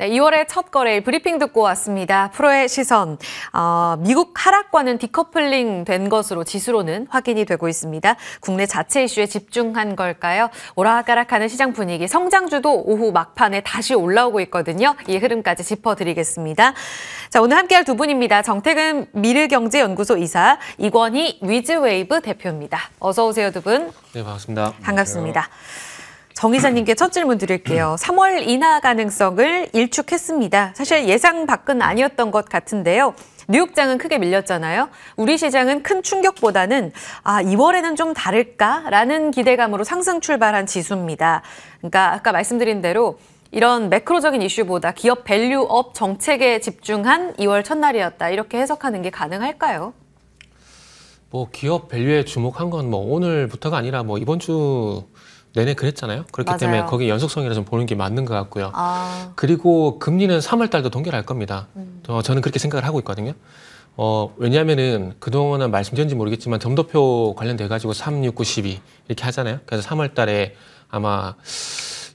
네, 2월의 첫거래 브리핑 듣고 왔습니다. 프로의 시선. 어, 미국 하락과는 디커플링 된 것으로 지수로는 확인이 되고 있습니다. 국내 자체 이슈에 집중한 걸까요? 오락가락하는 시장 분위기, 성장주도 오후 막판에 다시 올라오고 있거든요. 이 흐름까지 짚어드리겠습니다. 자, 오늘 함께할 두 분입니다. 정태근 미르경제연구소 이사, 이권희 위즈웨이브 대표입니다. 어서 오세요, 두 분. 네, 반갑습니다. 반갑습니다. 안녕하세요. 정의사님께첫 질문 드릴게요. 3월 음. 인하 가능성을 일축했습니다. 사실 예상 밖은 아니었던 것 같은데요. 뉴욕장은 크게 밀렸잖아요. 우리 시장은 큰 충격보다는 아, 2월에는 좀 다를까라는 기대감으로 상승 출발한 지수입니다. 그러니까 아까 말씀드린 대로 이런 매크로적인 이슈보다 기업 밸류업 정책에 집중한 2월 첫날이었다. 이렇게 해석하는 게 가능할까요? 뭐 기업 밸류에 주목한 건 뭐 오늘부터가 아니라 뭐 이번 주 내내 그랬잖아요. 그렇기 맞아요. 때문에 거기 연속성이라 좀 보는 게 맞는 것 같고요. 아. 그리고 금리는 3월 달도 동결할 겁니다. 음. 어, 저는 그렇게 생각을 하고 있거든요. 어, 왜냐면은 그동안은 말씀드렸는지 모르겠지만 점도표 관련돼가지고 3, 6, 9, 12 이렇게 하잖아요. 그래서 3월 달에 아마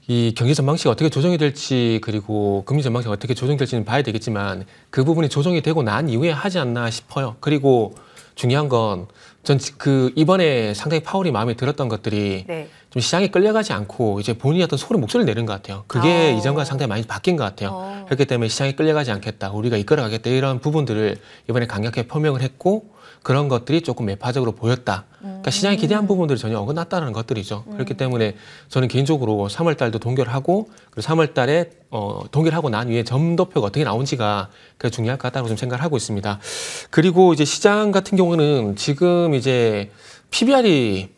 이 경기 전망치가 어떻게 조정이 될지 그리고 금리 전망치가 어떻게 조정될지는 봐야 되겠지만 그 부분이 조정이 되고 난 이후에 하지 않나 싶어요. 그리고 중요한 건 전 그 이번에 상당히 파월이 마음에 들었던 것들이 네. 좀 시장에 끌려가지 않고 이제 본인이 어떤 소리 목소리를 내는 것 같아요. 그게 오. 어. 이전과 상당히 많이 바뀐 것 같아요. 오. 어. 그렇기 때문에 시장에 끌려가지 않겠다, 우리가 이끌어가겠다 이런 부분들을 이번에 강력하게 표명을 했고 그런 것들이 조금 매파적으로 보였다. 그러니까 음. 시장에 기대한 부분들이 전혀 어긋났다는 것들이죠. 음. 그렇기 때문에 저는 개인적으로 3월 달도 동결하고 그리고 3월 달에 어, 동결하고 난 후에 점도표가 어떻게 나온지가 그 중요할 것 같다고 좀 생각을 하고 있습니다. 그리고 이제 시장 같은 경우는 지금 이제 PBR이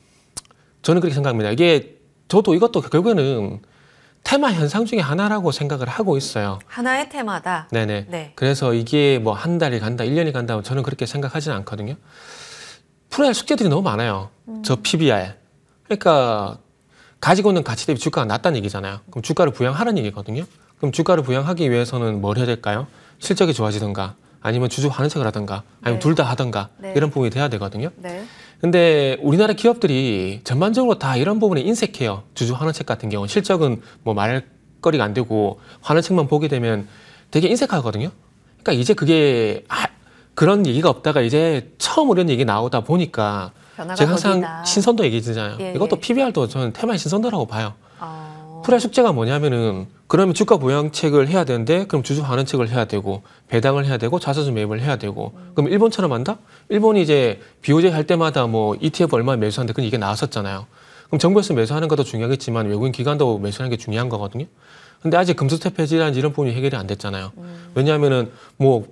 저는 그렇게 생각합니다. 이게 저도 이것도 결국에는 테마 현상 중에 하나라고 생각을 하고 있어요. 하나의 테마다. 네네. 네. 그래서 이게 뭐 한 달이 간다, 1년이 간다, 저는 그렇게 생각하지는 않거든요. 풀어야 할 숙제들이 너무 많아요. 음. 저 PBR. 그러니까 가지고 있는 가치 대비 주가가 낮다는 얘기잖아요. 그럼 주가를 부양하는 얘기거든요. 그럼 주가를 부양하기 위해서는 뭘 해야 될까요? 실적이 좋아지든가, 아니면 주주 환원책을 하든가 아니면 네. 둘다 하든가 네. 이런 부분이 돼야 되거든요. 네. 근데 우리나라 기업들이 전반적으로 다 이런 부분에 인색해요. 주주 환원책 같은 경우는 실적은 뭐 말거리가 안 되고 환원책만 보게 되면 되게 인색하거든요. 그러니까 이제 그게 아, 그런 얘기가 없다가 이제 처음 이런 얘기 나오다 보니까 제가 항상 거기다. 신선도 얘기잖아요. 예, 이것도 PBR도 예. 저는 테마의 신선도라고 봐요. 어... 아. 프레 숙제가 뭐냐면은 그러면 주가 보양책을 해야 되는데 그럼 주주 반환책을 해야 되고 배당을 해야 되고 자사주 매입을 해야 되고 그럼 일본처럼 한다? 일본이 이제 비호재할 때마다 뭐 ETF 얼마 매수하는데 그 이게 나왔었잖아요. 그럼 정부에서 매수하는 것도 중요하겠지만 외국인 기관도 매수하는 게 중요한 거거든요. 근데 아직 금수태폐 질환지 이런 부분이 해결이 안 됐잖아요. 음. 왜냐하면은 뭐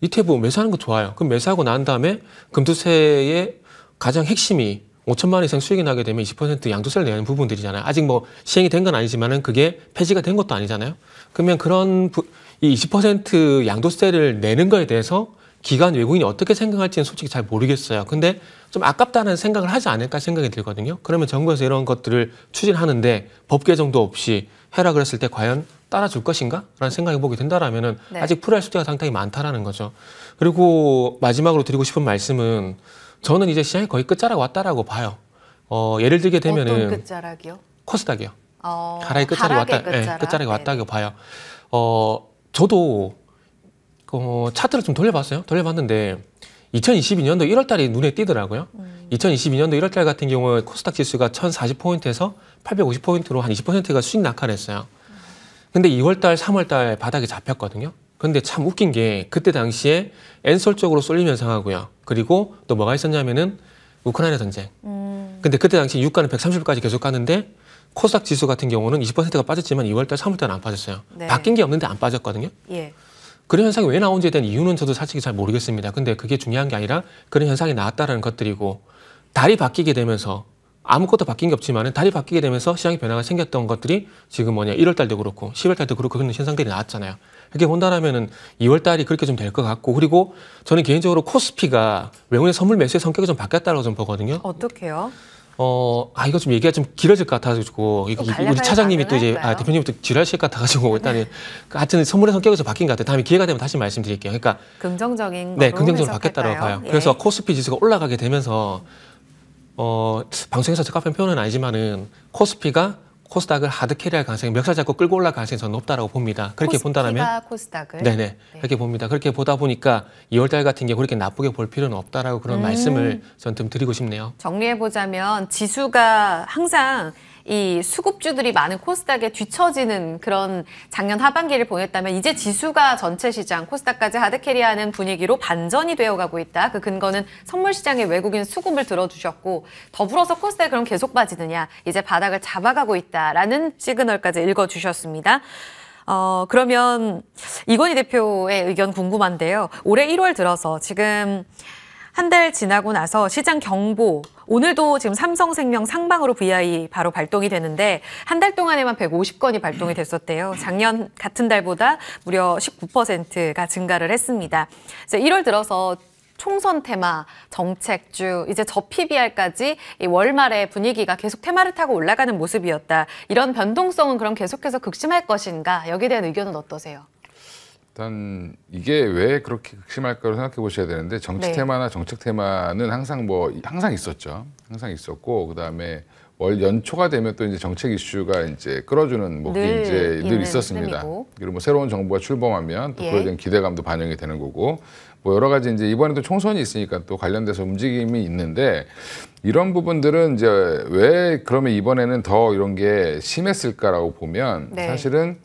ETF 매수하는 거 좋아요. 그럼 매수하고 난 다음에 금수세의 가장 핵심이 5천만 원 이상 수익이 나게 되면 20% 양도세를 내는 부분들이잖아요. 아직 뭐 시행이 된 건 아니지만은 그게 폐지가 된 것도 아니잖아요. 그러면 그런 부, 이20% 양도세를 내는 거에 대해서 기관 외국인이 어떻게 생각할지는 솔직히 잘 모르겠어요. 근데 좀 아깝다는 생각을 하지 않을까 생각이 들거든요. 그러면 정부에서 이런 것들을 추진하는데 법 개정도 없이 해라 그랬을 때 과연 따라줄 것인가? 라는 생각이 보게 된다라면은 네. 아직 풀어야 할 숙제가 상당히 많다라는 거죠. 그리고 마지막으로 드리고 싶은 말씀은 저는 이제 시장이 거의 끝자락 왔다라고 봐요. 어, 예를 들게 되면은 어떤 끝자락이요? 코스닥이요. 어, 하락의 끝자락이 왔다. 예, 끝자락? 네, 끝자락이 왔다고 봐요. 어, 저도 그, 어, 차트를 좀 돌려봤어요. 돌려봤는데 2022년도 1월 달이 눈에 띄더라고요. 음. 2022년도 1월 달 같은 경우에 코스닥 지수가 1040포인트에서 850포인트로 한 20%가 수익 낙하를 했어요. 음. 근데 2월 달, 3월 달 바닥에 잡혔거든요. 근데 참 웃긴 게 그때 당시에 엔솔 적으로 쏠림 현상하고요. 그리고 또 뭐가 있었냐면은 우크라이나 전쟁. 음. 근데 그때 당시 유가는 130까지 계속 가는데 코스닥 지수 같은 경우는 20%가 빠졌지만 2월달, 3월달은 안 빠졌어요. 네. 바뀐 게 없는데 안 빠졌거든요. 예. 그런 현상이 왜 나온지에 대한 이유는 저도 사실 잘 모르겠습니다. 근데 그게 중요한 게 아니라 그런 현상이 나왔다라는 것들이고 달이 바뀌게 되면서 아무것도 바뀐 게 없지만 은 달이 바뀌게 되면서 시장의 변화가 생겼던 것들이 지금 뭐냐 1월달도 그렇고 10월달도 그렇고 그런 현상들이 나왔잖아요. 이렇게 본다라면은 2월 달이 그렇게 좀 될 것 같고 그리고 저는 개인적으로 코스피가 외국인 선물 매수의 성격이 좀 바뀌었다고 라좀 보거든요. 어떻게요? 어, 아, 이거 좀 얘기가 좀 길어질 것 같아가지고, 이거 우리 차장님이 또 이제, 할까요? 아, 대표님부터 지랄실 것 같아가지고, 일단은, 그 하여튼 선물의 성격에서 바뀐 것 같아요. 다음에 기회가 되면 다시 말씀드릴게요. 그러니까. 긍정적인. 네, 긍정적으로 바뀌었다고 봐요. 예. 그래서 코스피 지수가 올라가게 되면서, 어, 방송에서 적합한 표현은 아니지만은, 코스피가 코스닥을 하드캐리할 가능성이 멱살 잡고 끌고 올라갈 가능성이 저는 높다라고 봅니다. 그렇게 본다라면 코스닥을 네네 네. 그렇게 봅니다. 그렇게 보다 보니까 2월달 같은 게 그렇게 나쁘게 볼 필요는 없다라고 그런 음. 말씀을 전 좀 드리고 싶네요. 정리해 보자면 지수가 항상 이 수급주들이 많은 코스닥에 뒤처지는 그런 작년 하반기를 보냈다면 이제 지수가 전체 시장 코스닥까지 하드캐리하는 분위기로 반전이 되어가고 있다. 그 근거는 선물 시장에 외국인 수급을 들어주셨고 더불어서 코스닥 그럼 계속 빠지느냐 이제 바닥을 잡아가고 있다라는 시그널까지 읽어주셨습니다. 어, 그러면 이건희 대표의 의견 궁금한데요. 올해 1월 들어서 지금 한달 지나고 나서 시장 경보 오늘도 지금 삼성생명 상방으로 VI 바로 발동이 되는데 한 달 동안에만 150건이 발동이 됐었대요. 작년 같은 달보다 무려 19%가 증가를 했습니다. 이제 1월 들어서 총선 테마, 정책주, 이제 저 PBR까지 이월말에 분위기가 계속 테마를 타고 올라가는 모습이었다. 이런 변동성은 그럼 계속해서 극심할 것인가? 여기에 대한 의견은 어떠세요? 일단 이게 왜 그렇게 극심할까를 생각해 보셔야 되는데 정치 네. 테마나 정책 테마는 항상 뭐 항상 있었죠. 항상 있었고 그다음에 월 연초가 되면 또 이제 정책 이슈가 이제 끌어주는 목이 뭐 게 이제 늘 있었습니다. 흐름이고. 그리고 뭐 새로운 정부가 출범하면 또 예. 그에 대한 기대감도 반영이 되는 거고 뭐 여러 가지 이제 이번에도 총선이 있으니까 또 관련돼서 움직임이 있는데 이런 부분들은 이제 왜 그러면 이번에는 더 이런 게 심했을까라고 보면 네. 사실은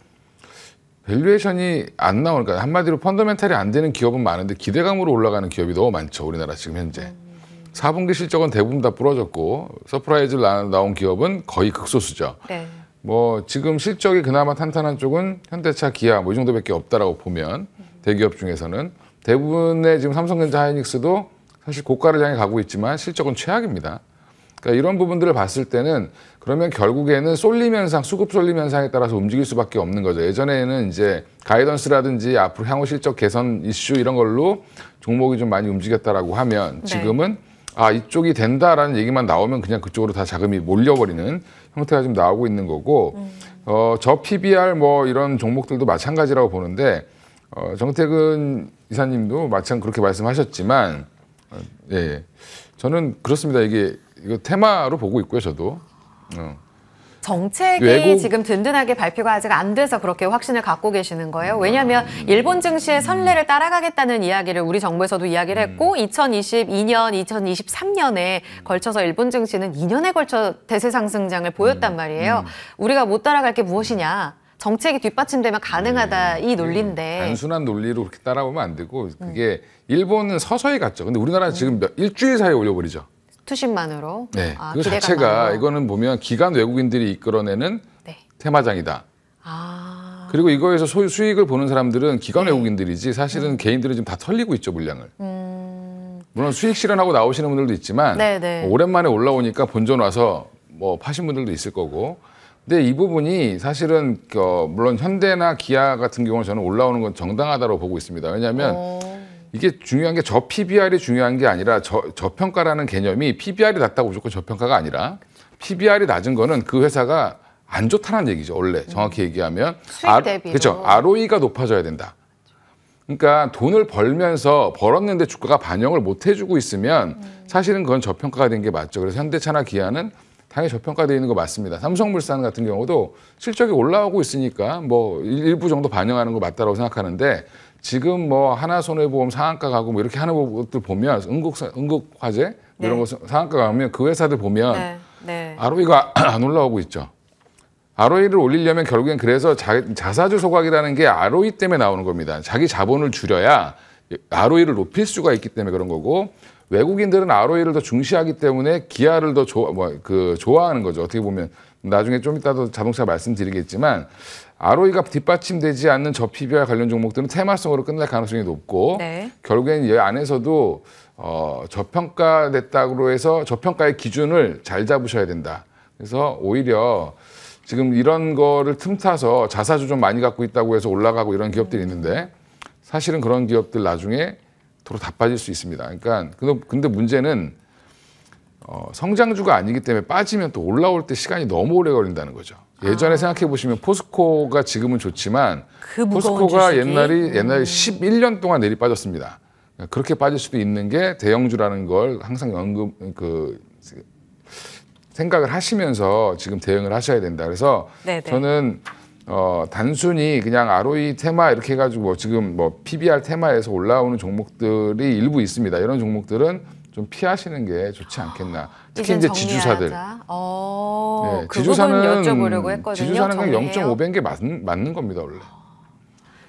밸류에이션이 안 나오니까 한마디로 펀더멘탈이 안 되는 기업은 많은데 기대감으로 올라가는 기업이 너무 많죠. 우리나라 지금 현재. 음, 음, 음. 사분기 실적은 대부분 다 부러졌고 서프라이즈 를 나온 기업은 거의 극소수죠. 네. 뭐 지금 실적이 그나마 탄탄한 쪽은 현대차, 기아 뭐이 정도밖에 없다라고 보면 대기업 중에서는 대부분의 지금 삼성전자, 하이닉스도 사실 고가를 향해 가고 있지만 실적은 최악입니다. 그러니까 이런 부분들을 봤을 때는 그러면 결국에는 쏠림 현상, 수급 쏠림 현상에 따라서 움직일 수밖에 없는 거죠. 예전에는 이제 가이던스라든지 앞으로 향후 실적 개선 이슈 이런 걸로 종목이 좀 많이 움직였다라고 하면 네. 지금은 네. 아 이쪽이 된다라는 얘기만 나오면 그냥 그쪽으로 다 자금이 몰려버리는 형태가 지금 나오고 있는 거고 음. 어저 PBR 뭐 이런 종목들도 마찬가지라고 보는데 어, 정태근 이사님도 마찬 그렇게 말씀하셨지만 어, 예, 예. 저는 그렇습니다 이게 이거 테마로 보고 있고요 저도 어. 정책이 외국... 지금 든든하게 발표가 아직 안 돼서 그렇게 확신을 갖고 계시는 거예요. 왜냐하면 음. 일본 증시의 선례를 따라가겠다는 이야기를 우리 정부에서도 이야기를 음. 했고 2022년, 2023년에 걸쳐서 일본 증시는 2년에 걸쳐 대세 상승장을 보였단 음. 말이에요. 우리가 못 따라갈 게 무엇이냐? 정책이 뒷받침되면 가능하다 이 논리인데 단순한 논리로 그렇게 따라오면 안 되고 그게 일본은 서서히 갔죠. 근데 우리나라는 지금 일주일 사이에 올려버리죠. 투신만으로 네. 아, 그 자체가 많아요. 이거는 보면 기간 외국인들이 이끌어내는 네. 테마장이다. 아... 그리고 이거에서 소유 수익을 보는 사람들은 기관 네. 외국인들이지 사실은 음. 개인들은 지금 다 털리고 있죠 물량을. 음... 물론 수익 실현하고 나오시는 분들도 있지만 네, 네. 뭐 오랜만에 올라오니까 본전 와서 뭐 파신 분들도 있을 거고. 근데 이 부분이 사실은 어, 물론 현대나 기아 같은 경우는 저는 올라오는 건 정당하다고 보고 있습니다. 왜냐하면 오... 어. 이게 중요한 게 저 PBR이 중요한 게 아니라 저, 저평가라는 개념이 PBR이 낮다고 무조건 저평가가 아니라 PBR이 낮은 거는 그 회사가 안 좋다는 얘기죠. 원래 정확히 음. 얘기하면 아, 그렇죠. ROE가 높아져야 된다. 그러니까 돈을 벌면서 벌었는데 주가가 반영을 못 해주고 있으면 음. 사실은 그건 저평가가 된 게 맞죠. 그래서 현대차나 기아는 당연히 저평가되어 있는 거 맞습니다. 삼성물산 같은 경우도 실적이 올라오고 있으니까 뭐 일부 정도 반영하는 거 맞다고 생각하는데 지금 뭐 하나 손해보험 상한가 가고 뭐 이렇게 하는 것들 보면 응급 응급 화재 뭐 네. 이런 것 상한가 가면 그 회사들 보면 네. 네. ROE가 안 올라오고 있죠. 아로이를 올리려면 결국엔 그래서 자, 자사주 소각이라는 게 아로이 때문에 나오는 겁니다. 자기 자본을 줄여야 아로이를 높일 수가 있기 때문에 그런 거고 외국인들은 ROE를 더 중시하기 때문에 기아를 더 좋아, 뭐, 그, 좋아하는 거죠. 어떻게 보면. 나중에 좀 이따도 자동차 말씀드리겠지만, ROE가 뒷받침되지 않는 저PBR 관련 종목들은 테마성으로 끝날 가능성이 높고, 네. 결국엔 이 안에서도, 어, 저평가됐다고 해서 저평가의 기준을 잘 잡으셔야 된다. 그래서 오히려 지금 이런 거를 틈타서 자사주 좀 많이 갖고 있다고 해서 올라가고 이런 기업들이 있는데, 사실은 그런 기업들 나중에 도로 다 빠질 수 있습니다. 그러니까 근데 문제는 어, 성장주가 아니기 때문에 빠지면 또 올라올 때 시간이 너무 오래 걸린다는 거죠. 아. 예전에 아. 생각해 보시면 포스코가 지금은 좋지만 그 포스코가 옛날이 음. 옛날에 11년 동안 내리 빠졌습니다. 그렇게 빠질 수도 있는 게 대형주라는 걸 항상 연금 그 생각을 하시면서 지금 대응을 하셔야 된다. 그래서 네네. 네. 저는 어, 단순히 그냥 ROE 테마 이렇게 해가지고 뭐 지금 뭐 PBR 테마에서 올라오는 종목들이 일부 있습니다. 이런 종목들은 좀 피하시는 게 좋지 않겠나. 특히 이제 지주사들. 어, 네, 그 지주사는 여쭤보려고 했거든요. 지주사는 그냥 0.5배인 게 맞, 맞는 겁니다, 원래.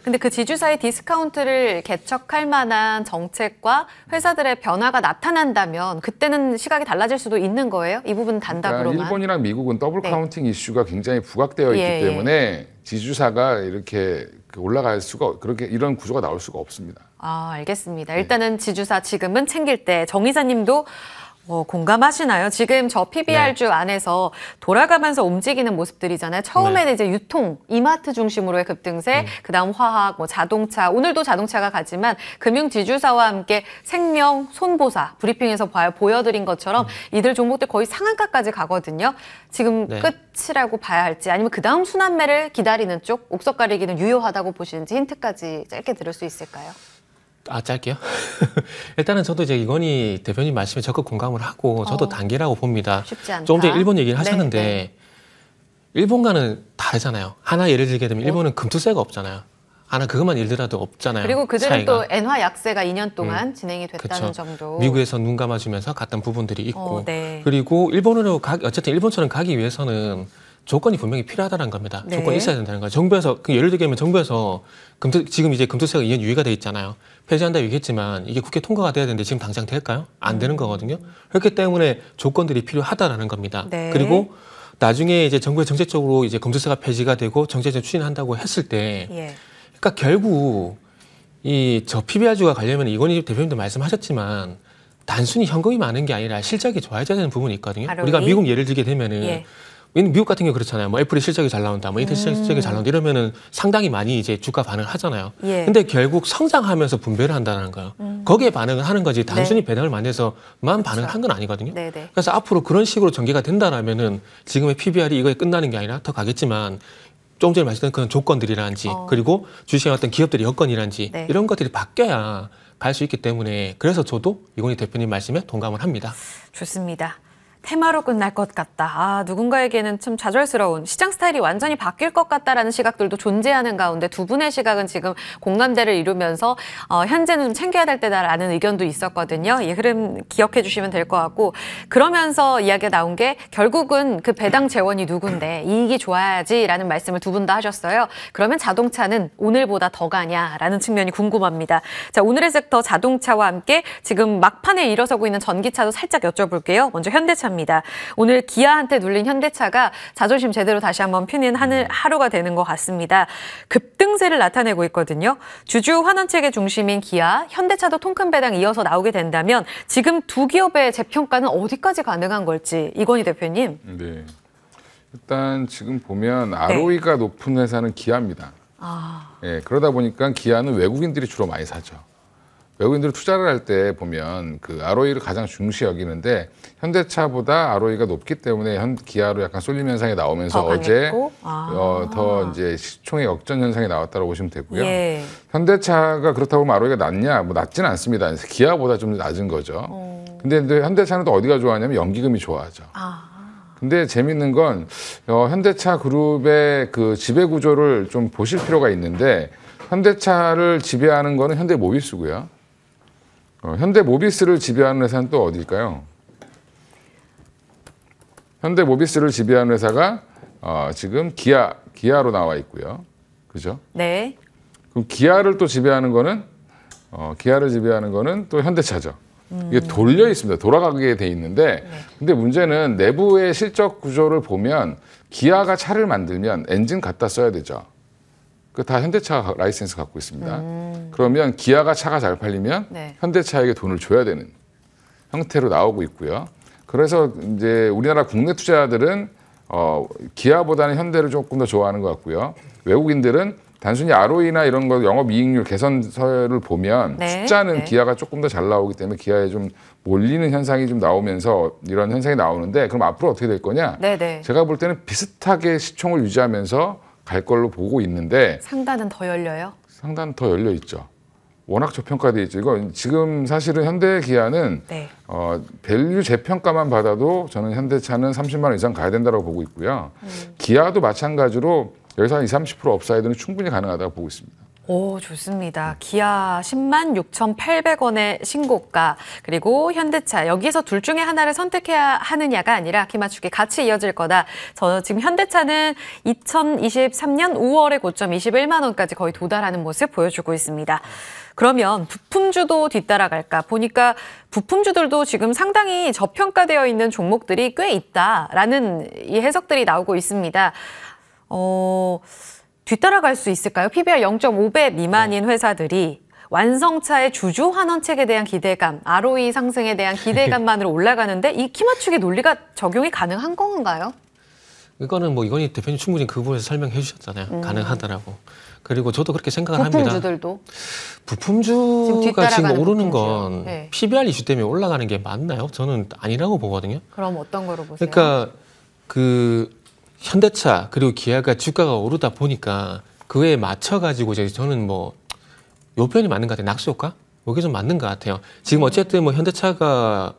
근데 그 지주사의 디스카운트를 개척할 만한 정책과 회사들의 변화가 나타난다면 그때는 시각이 달라질 수도 있는 거예요? 이 부분 단답으로만. 그러니까 일본이랑 미국은 더블 네. 카운팅 이슈가 굉장히 부각되어 있기 예, 예. 때문에 예. 지주사가 이렇게 그 올라갈 수가 그렇게 이런 구조가 나올 수가 없습니다. 아, 알겠습니다. 일단은 지주사 지금은 챙길 때정 이사님도 어, 공감하시나요? 지금 저 PBR주 네. 안에서 돌아가면서 움직이는 모습들이잖아요. 처음에는 네. 이제 유통, 이마트 중심으로의 급등세, 음. 그다음 화학, 뭐 자동차, 오늘도 자동차가 가지만 금융 지주사와 함께 생명, 손보사 브리핑에서 봐, 보여드린 것처럼 음. 이들 종목들 거의 상한가까지 가거든요. 지금 네. 끝이라고 봐야 할지 아니면 그다음 순환매를 기다리는 쪽 옥석 가리기는 유효하다고 보시는지 힌트까지 짧게 들을 수 있을까요? 아 짧게요? 일단은 저도 이제 이건희 대표님 말씀에 적극 공감을 하고 저도 어. 단계라고 봅니다. 쉽지 않다. 조금 전에 일본 얘기를 네, 하셨는데 네. 일본과는 다르잖아요. 하나 예를 들게 되면 네. 일본은 금투세가 없잖아요. 하나 그것만 일더라도 없잖아요. 그리고 그들은 차이가. 또 엔화 약세가 2년 음. 동안 진행이 됐다는 그쵸. 점도 미국에서 눈 감아주면서 갔던 부분들이 있고 어, 네. 그리고 일본으로 가 어쨌든 일본처럼 가기 위해서는 조건이 분명히 필요하다는 겁니다. 네. 조건이 있어야 된다는 거예요. 정부에서 그 예를 들면 정부에서 금투, 지금 이제 금투세가 2년 유예가 돼 있잖아요. 폐지한다 얘기했지만 이게 국회 통과가 돼야 되는데 지금 당장 될까요? 안 되는 음. 거거든요. 그렇기 때문에 조건들이 필요하다라는 겁니다. 네. 그리고 나중에 이제 정부의 정책적으로 이제 금투세가 폐지가 되고 정책적 추진한다고 했을 때, 예. 그러니까 결국 이저 PBR주가 가려면 이건희 대표님도 말씀하셨지만 단순히 현금이 많은 게 아니라 실적이 좋아져야 되는 부분이 있거든요. 우리가 미국 예를 들게 되면은. 예. 미국 같은 경우 그렇잖아요. 뭐 애플이 실적이 잘 나온다, 뭐 인텔 음. 실적이 잘 나온다 이러면은 상당히 많이 이제 주가 반응하잖아요. 예. 근데 결국 성장하면서 분배를 한다는 거예요. 음. 거기에 반응을 하는 거지 단순히 네. 배당을 많이 해서만 그렇죠. 반응을 한 건 아니거든요. 네네. 네. 그래서 앞으로 그런 식으로 전개가 된다라면은 지금의 PBR이 이거에 끝나는 게 아니라 더 가겠지만 조금 전에 말씀드린 그런 조건들이란지 어. 그리고 주식의 어떤 기업들의 여건이란지 네. 이런 것들이 바뀌어야 갈 수 있기 때문에 그래서 저도 이건희 대표님 말씀에 동감을 합니다. 좋습니다. 테마로 끝날 것 같다. 아, 누군가에게는 참 좌절스러운 시장 스타일이 완전히 바뀔 것 같다라는 시각들도 존재하는 가운데 두 분의 시각은 지금 공감대를 이루면서 어, 현재는 챙겨야 될 때다라는 의견도 있었거든요. 이 흐름 기억해 주시면 될 것 같고 그러면서 이야기가 나온 게 결국은 그 배당 재원이 누군데 이익이 좋아야지라는 말씀을 두 분 다 하셨어요. 그러면 자동차는 오늘보다 더 가냐라는 측면이 궁금합니다. 자, 오늘의 섹터 자동차와 함께 지금 막판에 일어서고 있는 전기차도 살짝 여쭤볼게요. 먼저 현대차 합니다. 오늘 기아한테 눌린 현대차가 자존심 제대로 다시 한번 피는 하늘, 음. 하루가 되는 것 같습니다. 급등세를 나타내고 있거든요. 주주 환원책의 중심인 기아, 현대차도 통큰 배당 이어서 나오게 된다면 지금 두 기업의 재평가는 어디까지 가능한 걸지 이건희 대표님. 네. 일단 지금 보면 ROE가 네. 높은 회사는 기아입니다. 아. 예, 그러다 보니까 기아는 외국인들이 주로 많이 사죠. 외국인들이 투자를 할 때 보면 그 ROE를 가장 중시 여기는데 현대차보다 ROE가 높기 때문에 현 기아로 약간 쏠림 현상이 나오면서 어제 아. 어, 더 이제 시총의 역전 현상이 나왔다고 보시면 되고요. 예. 현대차가 그렇다고 하 뭐 ROE가 낮냐? 뭐 낮지는 않습니다. 기아보다 좀 낮은 거죠. 음. 근데, 근데 현대차는 또 어디가 좋아하냐면 연기금이 좋아하죠. 아. 근데 재밌는 건 어, 현대차 그룹의 그 지배 구조를 좀 보실 필요가 있는데 현대차를 지배하는 거는 현대 모비스고요. 어, 현대 모비스를 지배하는 회사는 또어디일까요 현대 모비스를 지배하는 회사가 어, 지금 기아 기아로 나와 있고요. 그죠? 네. 그럼 기아를 또 지배하는 거는 어, 기아를 지배하는 거는 또 현대차죠. 음. 이게 돌려 있습니다. 돌아가게 돼 있는데 네. 근데 문제는 내부의 실적 구조를 보면 기아가 차를 만들면 엔진 갖다 써야 되죠. 그다 현대차 라이센스 갖고 있습니다. 음. 그러면 기아가 차가 잘 팔리면 네. 현대차에게 돈을 줘야 되는 형태로 나오고 있고요. 그래서 이제 우리나라 국내 투자자들은 어, 기아보다는 현대를 조금 더 좋아하는 것 같고요. 외국인들은 단순히 ROE나 이런 거 영업 이익률 개선서를 보면 네, 숫자는 네. 기아가 조금 더 잘 나오기 때문에 기아에 좀 몰리는 현상이 좀 나오면서 이런 현상이 나오는데 그럼 앞으로 어떻게 될 거냐? 네, 네. 제가 볼 때는 비슷하게 시총을 유지하면서 갈 걸로 보고 있는데 상단은 더 열려요? 상단 더 열려 있죠. 워낙 저평가돼 있죠. 이거 지금 사실은 현대 기아는 네. 어, 밸류 재평가만 받아도 저는 현대차는 30만 원 이상 가야 된다고 보고 있고요. 음. 기아도 마찬가지로 여기서 한 20, 30% 업사이드는 충분히 가능하다고 보고 있습니다. 오, 좋습니다. 기아 10만 6,800원의 신고가, 그리고 현대차, 여기에서 둘 중에 하나를 선택해야 하느냐가 아니라 키맞추기 같이 이어질 거다. 저 지금 현대차는 2023년 5월에 고점 21만원까지 거의 도달하는 모습 보여주고 있습니다. 그러면 부품주도 뒤따라갈까? 보니까 부품주들도 지금 상당히 저평가되어 있는 종목들이 꽤 있다라는 이 해석들이 나오고 있습니다. 어, 뒤따라갈 수 있을까요? PBR 0.5배 미만인 네. 회사들이 완성차의 주주 환원책에 대한 기대감, ROE 상승에 대한 기대감만으로 올라가는데 이 키맞추기 논리가 적용이 가능한 건가요? 이거는 뭐 이건희 대표님 충분히 그 부분에서 설명해 주셨잖아요. 음. 가능하다라고. 그리고 저도 그렇게 생각을 부품주들도. 합니다. 부품주들도 부품주가 지금, 지금 오르는 부품주. 건 PBR 네. 이슈 때문에 올라가는 게 맞나요? 저는 아니라고 보거든요. 그럼 어떤 거로 보세요? 그러니까 그 현대차 그리고 기아가 주가가 오르다 보니까 그에 맞춰 가지고 저는 뭐요 편이 맞는 것 같아요. 낙수 효과? 여기 좀 맞는 것 같아요. 지금 어쨌든 뭐 현대차가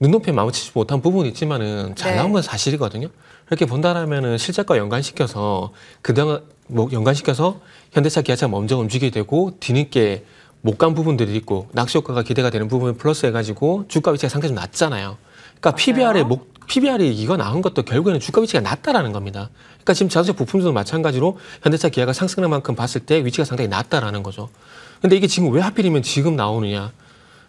눈높이에 마주치지 못한 부분이 있지만은 잘 나온 네. 건 사실이거든요. 이렇게 본다라면은 실적과 연관시켜서 그동안 뭐 연관시켜서 현대차 기아차 먼저 움직이게 되고 뒤늦게 못 간 부분들이 있고 낙시 효과가 기대가 되는 부분을 플러스해 가지고 주가 위치가 상당히 좀 낮잖아요. 그러니까 PBR의 목 PBR이 이거 나온 것도 결국에는 주가 위치가 낮다라는 겁니다. 그러니까 지금 자동차 부품도 마찬가지로 현대차 기아가 상승한 만큼 봤을 때 위치가 상당히 낮다라는 거죠. 근데 이게 지금 왜 하필이면 지금 나오느냐?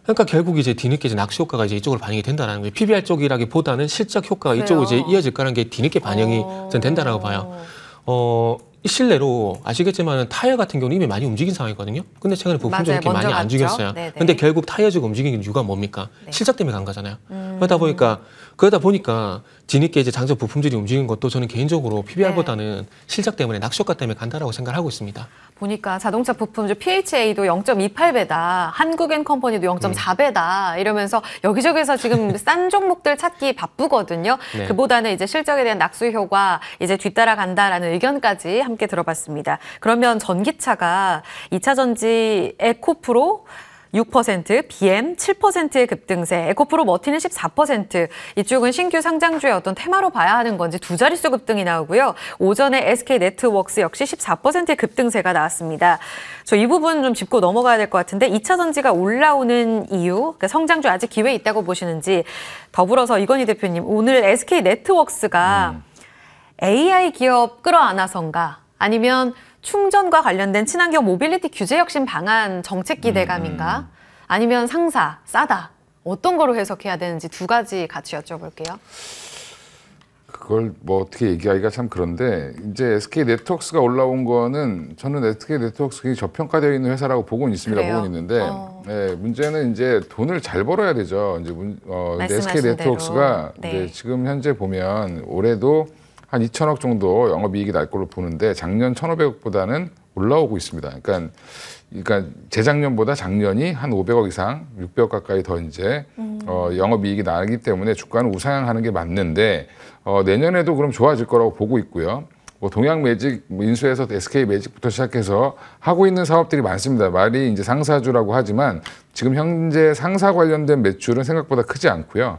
그러니까 결국 이제 뒤늦게 이제 낙수 효과가 이제 이쪽으로 반영이 된다라는 거예요. PBR 쪽이라기보다는 실적 효과가 이쪽으로 이제 이어질 거라는 게 뒤늦게 반영이 전 어. 된다라고 봐요. 어, 실내로 아시겠지만 타이어 같은 경우는 이미 많이 움직인 상황이거든요. 근데 최근에 부품들이 이렇게 많이 갔죠. 안 죽였어요. 네네. 네. 근데 결국 타이어 지금 움직이는 이유가 뭡니까? 네. 실적 때문에 간 거잖아요. 음... 그러다 보니까 그러다 보니까 뒤늦게 이제 장전 부품들이 움직인 것도 저는 개인적으로 PBR보다는 네. 실적 때문에 낙수효과 때문에 간다라고 생각하고 있습니다. 보니까 자동차 부품주 PHA도 0.28배다, 한국엔 컴퍼니도 0.4배다 음. 이러면서 여기저기서 지금 싼 종목들 찾기 바쁘거든요. 네. 그보다는 이제 실적에 대한 낙수 효과 이제 뒤따라 간다라는 의견까지 함께 들어봤습니다. 그러면 전기차가 2차 전지 에코프로 6%, BM 7%의 급등세, 에코프로 머티는 14%, 이쪽은 신규 상장주의 어떤 테마로 봐야 하는 건지 두 자릿수 급등이 나오고요. 오전에 SK 네트웍스 역시 14%의 급등세가 나왔습니다. 저 이 부분 좀 짚고 넘어가야 될 것 같은데 2차 전지가 올라오는 이유, 그러니까 성장주 아직 기회 있다고 보시는지 더불어서 이건희 대표님 오늘 SK 네트웍스가 음. AI 기업 끌어안아선가 아니면 충전과 관련된 친환경 모빌리티 규제 혁신 방안 정책 기대감인가? 음. 아니면 상사, 싸다. 어떤 거로 해석해야 되는지 두 가지 같이 여쭤볼게요. 그걸 뭐 어떻게 얘기하기가 참 그런데 이제 SK 네트워크가 올라온 거는 저는 SK 네트워크가 저평가되어 있는 회사라고 보고는 있습니다. 보고 있는데 어. 네, 문제는 이제 돈을 잘 벌어야 되죠. 이제 문, 어, SK 네트워크가 네. 지금 현재 보면 올해도 한 2천억 정도 영업이익이 날 걸로 보는데 작년 1,500억보다는 올라오고 있습니다. 그러니까, 그러니까 재작년보다 작년이 한 500억 이상, 600억 가까이 더 이제 어, 음. 영업이익이 나기 때문에 주가는 우상향하는 게 맞는데 어, 내년에도 그럼 좋아질 거라고 보고 있고요. 뭐 동양 매직, 뭐인수해서 SK 매직부터 시작해서 하고 있는 사업들이 많습니다. 말이 이제 상사주라고 하지만 지금 현재 상사 관련된 매출은 생각보다 크지 않고요.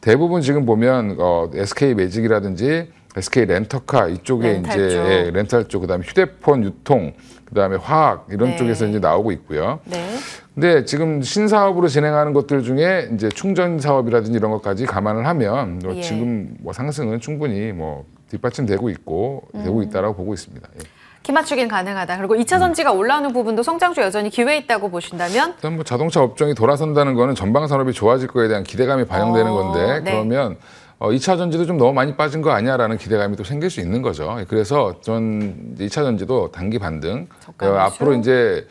대부분 지금 보면 어, SK 매직이라든지 SK 렌터카 이쪽에 렌탈 이제 쪽. 예, 렌탈 쪽 그다음에 휴대폰 유통 그다음에 화학 이런 네. 쪽에서 이제 나오고 있고요. 네. 근데 지금 신사업으로 진행하는 것들 중에 이제 충전 사업이라든지 이런 것까지 감안을 하면 뭐 예. 지금 뭐 상승은 충분히 뭐 뒷받침되고 있고 음. 되고 있다라고 보고 있습니다. 예. 기마축인 가능하다. 그리고 2차 전지가 음. 올라오는 부분도 성장주 여전히 기회 있다고 보신다면? 일단 뭐 자동차 업종이 돌아선다는 거는 전방 산업이 좋아질 거에 대한 기대감이 반영되는 어, 건데 네. 그러면 어, 2차 전지도 좀 너무 많이 빠진 거 아니야라는 기대감이 또 생길 수 있는 거죠. 그래서 전 2차 전지도 단기 반등. 어, 앞으로 이제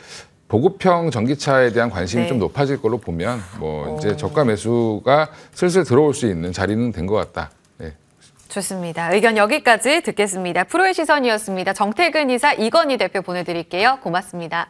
보급형 전기차에 대한 관심이 네. 좀 높아질 걸로 보면 뭐 오. 어. 이제 저가 매수가 슬슬 들어올 수 있는 자리는 된 것 같다. 네. 좋습니다. 의견 여기까지 듣겠습니다. 프로의 시선이었습니다. 정태근 이사 이건희 대표 보내드릴게요. 고맙습니다.